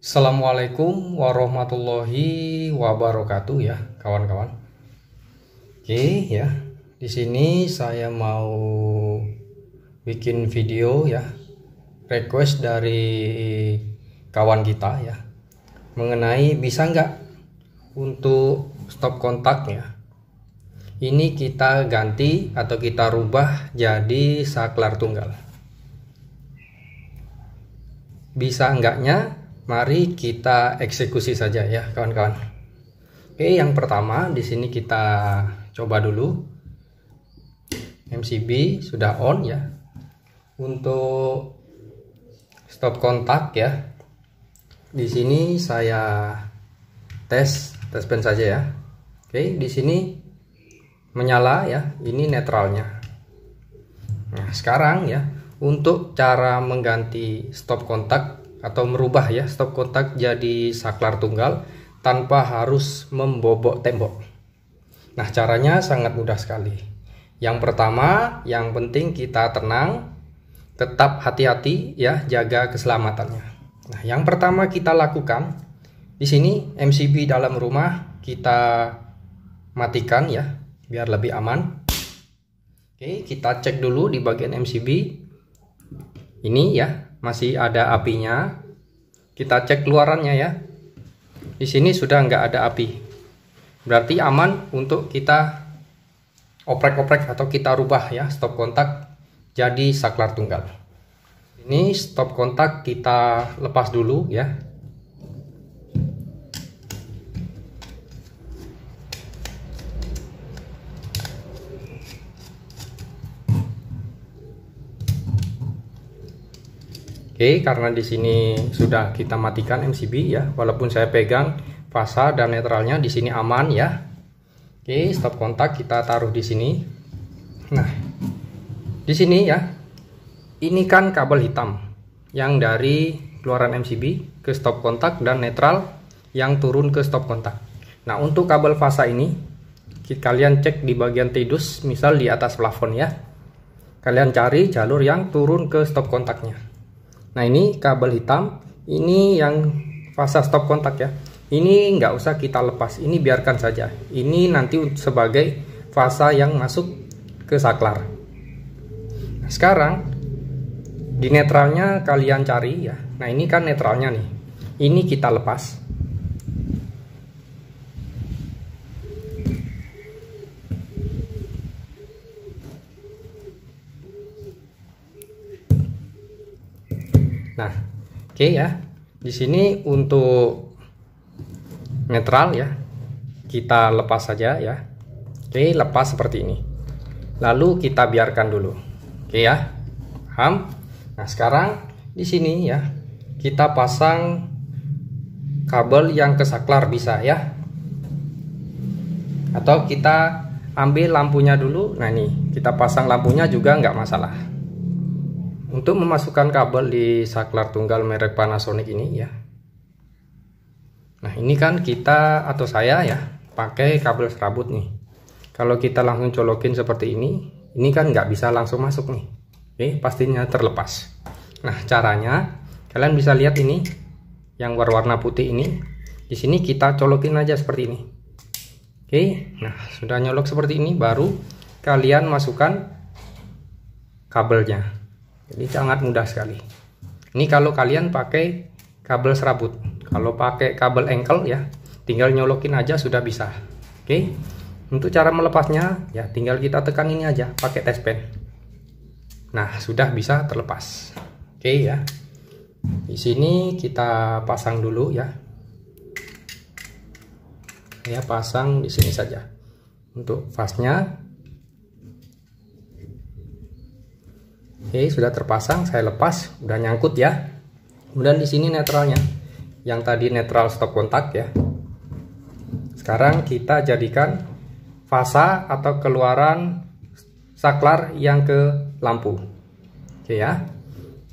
Assalamualaikum warahmatullahi wabarakatuh ya kawan-kawan. Oke ya, di sini saya mau bikin video ya request dari kawan kita ya mengenai bisa nggak untuk stop kontaknya. Ini kita ganti atau kita rubah jadi saklar tunggal. Bisa enggaknya Mari kita eksekusi saja ya kawan-kawan. Oke, yang pertama di sini kita coba dulu. MCB sudah on ya. Untuk stop kontak ya. Di sini saya tes tes pen saja ya. Oke, di sini menyala ya. Ini netralnya. Nah, sekarang ya untuk cara mengganti stop kontak atau merubah ya stop kontak jadi saklar tunggal tanpa harus membobok tembok. Nah, caranya sangat mudah sekali. Yang pertama, yang penting kita tenang, tetap hati-hati ya, jaga keselamatannya. Nah, yang pertama kita lakukan di sini MCB dalam rumah kita matikan ya, biar lebih aman. Oke, kita cek dulu di bagian MCB. Ini ya, masih ada apinya. Kita cek keluarannya ya. Di sini sudah nggak ada api. Berarti aman untuk kita oprek-oprek atau kita rubah ya stop kontak jadi saklar tunggal. Ini stop kontak kita lepas dulu ya. Oke, karena di sini sudah kita matikan MCB ya, walaupun saya pegang fasa dan netralnya di sini aman ya. Oke, stop kontak kita taruh di sini. Nah, di sini ya, ini kan kabel hitam yang dari keluaran MCB ke stop kontak dan netral yang turun ke stop kontak. Nah, untuk kabel fasa ini, kalian cek di bagian tidus, misal di atas plafon ya. Kalian cari jalur yang turun ke stop kontaknya. Nah ini kabel hitam, ini yang fase stop kontak ya. Ini nggak usah kita lepas, ini biarkan saja. Ini nanti sebagai fase yang masuk ke saklar. Nah, Sekarang di netralnya kalian cari ya. Nah ini kan netralnya nih. Ini kita lepas. Nah, oke okay ya. Di sini untuk netral ya. Kita lepas saja ya. Oke, okay, lepas seperti ini. Lalu kita biarkan dulu. Oke okay ya. Paham? Nah, sekarang di sini ya. Kita pasang kabel yang ke saklar bisa ya. Atau kita ambil lampunya dulu. Nah, ini kita pasang lampunya juga nggak masalah. Untuk memasukkan kabel di saklar tunggal merek Panasonic ini ya. Nah ini kan kita atau saya ya pakai kabel serabut nih. Kalau kita langsung colokin seperti ini, ini kan nggak bisa langsung masuk nih. Oke, pastinya terlepas. Nah caranya kalian bisa lihat ini yang warna putih ini. Di sini kita colokin aja seperti ini. Oke, nah sudah nyolok seperti ini baru kalian masukkan kabelnya. Jadi sangat mudah sekali. Ini kalau kalian pakai kabel serabut. Kalau pakai kabel engkel ya, tinggal nyolokin aja sudah bisa. Oke. Untuk cara melepasnya ya tinggal kita tekan ini aja pakai test pen. Nah, sudah bisa terlepas. Oke ya. Di sini kita pasang dulu ya. Ya, pasang di sini saja. Untuk fastnya. Oke, sudah terpasang, saya lepas, udah nyangkut ya. Kemudian di sini netralnya. Yang tadi netral stop kontak ya. Sekarang kita jadikan fasa atau keluaran saklar yang ke lampu. Oke ya.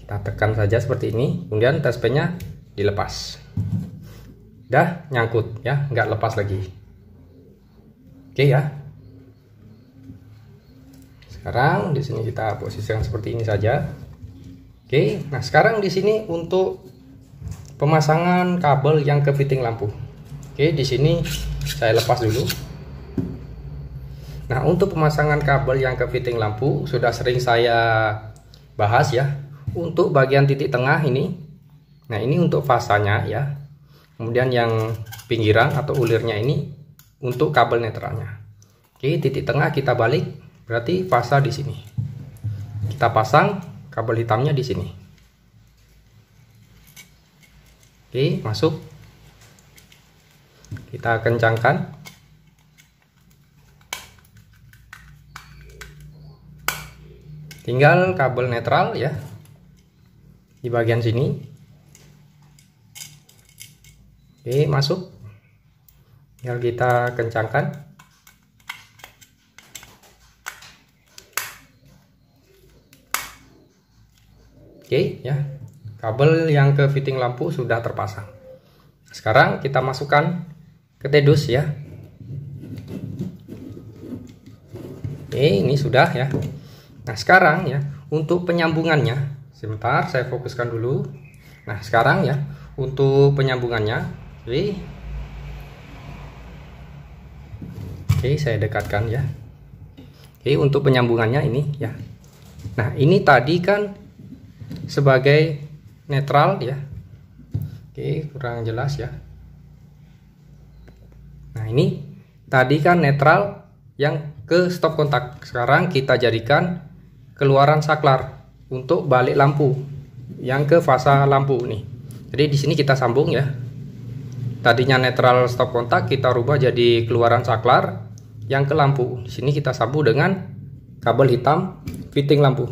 Kita tekan saja seperti ini, kemudian tespenya dilepas. Dah nyangkut ya, nggak lepas lagi. Oke ya, sekarang di sini kita posisikan seperti ini saja oke nah sekarang di sini untuk pemasangan kabel yang ke fitting lampu oke di sini saya lepas dulu nah untuk pemasangan kabel yang ke fitting lampu sudah sering saya bahas ya untuk bagian titik tengah ini nah ini untuk fasanya ya kemudian yang pinggiran atau ulirnya ini untuk kabel netralnya oke titik tengah kita balik Berarti fasa di sini. Kita pasang kabel hitamnya di sini. Oke, masuk. Kita kencangkan. Tinggal kabel netral ya. Di bagian sini. Oke, masuk. Tinggal kita kencangkan. okay, ya kabel yang ke fitting lampu sudah terpasang sekarang kita masukkan ke tedus ya oke okay, ini sudah ya nah sekarang ya untuk penyambungannya sebentar saya fokuskan dulu nah sekarang ya untuk penyambungannya oke okay. oke okay, saya dekatkan ya oke untuk penyambungannya ini ya Nah, ini tadi kan sebagai netral ya. Oke, kurang jelas ya. Nah, ini tadi kan netral yang ke stop kontak. Sekarang kita jadikan keluaran saklar untuk balik lampu yang ke fasa lampu nih. Jadi di sini kita sambung ya. Tadinya netral stop kontak kita rubah jadi keluaran saklar yang ke lampu. Di sini kita sambung dengan kabel hitam fitting lampu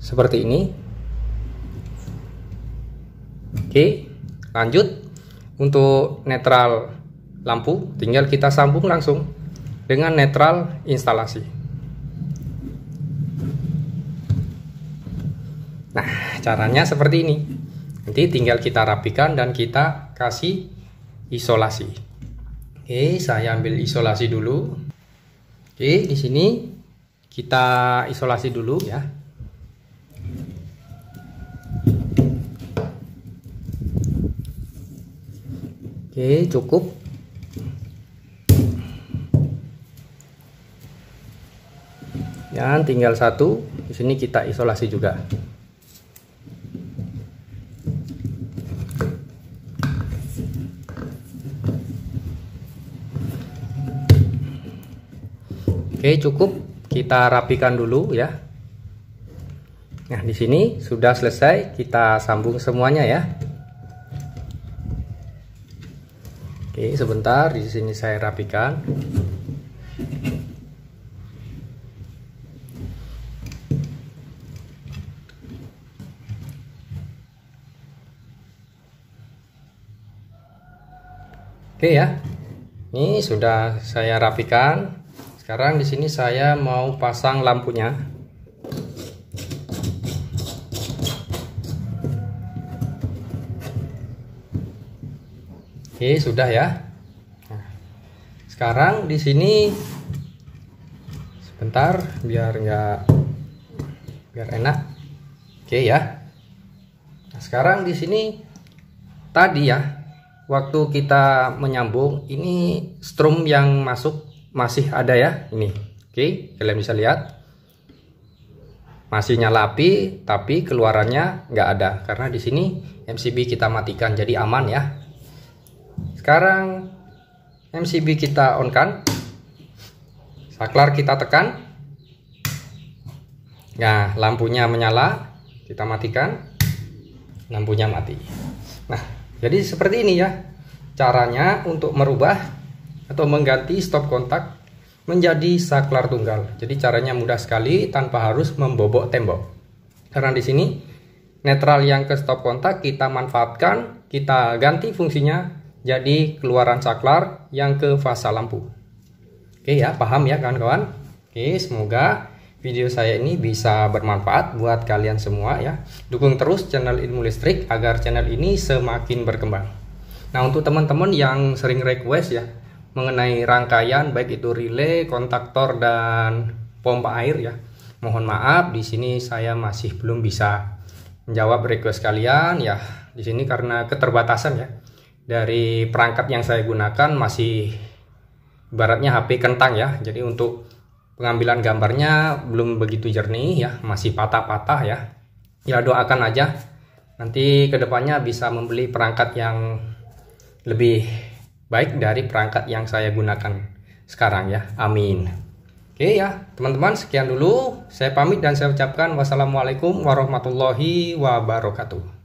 seperti ini. Oke, lanjut untuk netral lampu, tinggal kita sambung langsung dengan netral instalasi. Nah, caranya seperti ini. Nanti tinggal kita rapikan dan kita kasih isolasi. Oke, saya ambil isolasi dulu. Oke, di sini kita isolasi dulu ya. Oke, cukup. Dan tinggal satu, di sini kita isolasi juga. Oke, cukup. Kita rapikan dulu ya. Nah, di sini sudah selesai, kita sambung semuanya ya. Oke, sebentar di sini saya rapikan. Oke ya. Ini sudah saya rapikan. Sekarang di sini saya mau pasang lampunya. Oke, sudah ya. Nah, sekarang di sini sebentar biar enggak biar enak. Oke ya. Nah, sekarang di sini tadi ya waktu kita menyambung ini strum yang masuk masih ada ya ini. Oke, kalian bisa lihat masih nyala api tapi keluarannya enggak ada karena di sini MCB kita matikan jadi aman ya sekarang MCB kita on kan. Saklar kita tekan. Nah, lampunya menyala. Kita matikan. Lampunya mati. Nah, jadi seperti ini ya. Caranya untuk merubah atau mengganti stop kontak menjadi saklar tunggal. Jadi caranya mudah sekali tanpa harus membobok tembok. Karena di sini netral yang ke stop kontak kita manfaatkan, kita ganti fungsinya jadi keluaran saklar yang ke fasa lampu. Oke ya, paham ya kawan-kawan? Oke, semoga video saya ini bisa bermanfaat buat kalian semua ya. Dukung terus channel Ilmu Listrik agar channel ini semakin berkembang. Nah, untuk teman-teman yang sering request ya mengenai rangkaian baik itu relay, kontaktor dan pompa air ya. Mohon maaf di sini saya masih belum bisa menjawab request kalian ya. Di sini karena keterbatasan ya dari perangkat yang saya gunakan masih baratnya HP kentang ya. Jadi untuk pengambilan gambarnya belum begitu jernih ya, masih patah-patah ya. Ya doakan aja nanti kedepannya bisa membeli perangkat yang lebih baik dari perangkat yang saya gunakan sekarang ya. Amin. Oke ya, teman-teman sekian dulu. Saya pamit dan saya ucapkan wassalamualaikum warahmatullahi wabarakatuh.